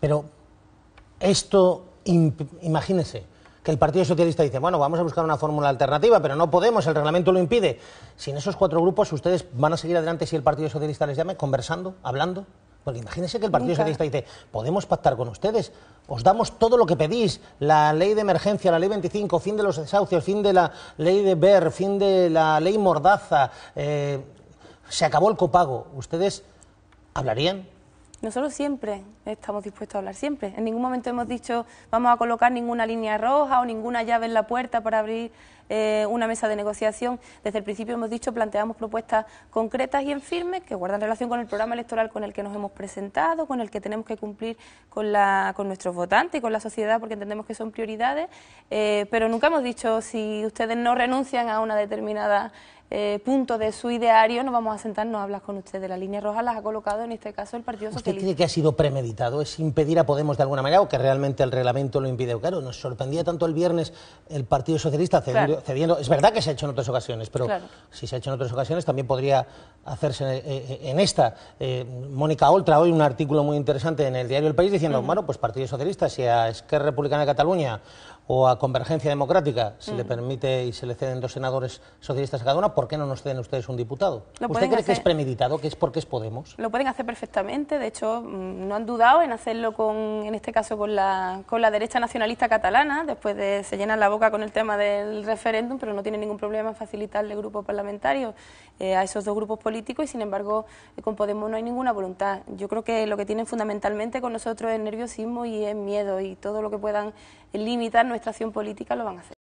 Pero esto, imagínense, que el Partido Socialista dice, bueno, vamos a buscar una fórmula alternativa, pero no podemos, el reglamento lo impide. Si en esos cuatro grupos, ¿ustedes van a seguir adelante si el Partido Socialista les llame, conversando, hablando? Porque imagínense que el Partido Socialista dice, podemos pactar con ustedes, os damos todo lo que pedís, la ley de emergencia, la ley 25, fin de los desahucios, fin de la ley de BER, fin de la ley Mordaza, eh, se acabó el copago. ¿Ustedes hablarían? Nosotros siempre estamos dispuestos a hablar, siempre. En ningún momento hemos dicho vamos a colocar ninguna línea roja o ninguna llave en la puerta para abrir eh, una mesa de negociación. Desde el principio hemos dicho planteamos propuestas concretas y en firme que guardan relación con el programa electoral con el que nos hemos presentado, con el que tenemos que cumplir con, nuestros votantes y con la sociedad porque entendemos que son prioridades, eh, pero nunca hemos dicho si ustedes no renuncian a una determinada eh, punto de su ideario, no vamos a sentarnos no hablas con usted. De la línea roja las ha colocado en este caso el Partido Socialista. ¿Usted cree que ha sido premeditado? ¿Es impedir a Podemos de alguna manera o que realmente el reglamento lo impide? Claro, nos sorprendía tanto el viernes el Partido Socialista cediendo. Es verdad que se ha hecho en otras ocasiones, pero si se ha hecho en otras ocasiones también podría hacerse en, eh, eh, esta. Mónica Oltra, hoy un artículo muy interesante en el diario El País diciendo, bueno, pues Partido Socialista, si a Esquerra Republicana de Cataluña o a Convergencia Democrática, si le mm. permite y se le ceden dos senadores socialistas a cada una, ¿por qué no nos ceden ustedes un diputado? ¿Usted cree que es premeditado, que es porque es Podemos? Lo pueden hacer perfectamente, de hecho, mm, no han dudado en hacerlo con, en este caso, con la, con la derecha nacionalista catalana, después de se llenan la boca con el tema del referéndum, pero no tienen ningún problema en facilitarle grupo parlamentarios eh, a esos dos grupos políticos y, sin embargo, eh, con Podemos no hay ninguna voluntad. Yo creo que lo que tienen fundamentalmente con nosotros es nerviosismo y es miedo y todo lo que puedan limitar administración política lo van a hacer.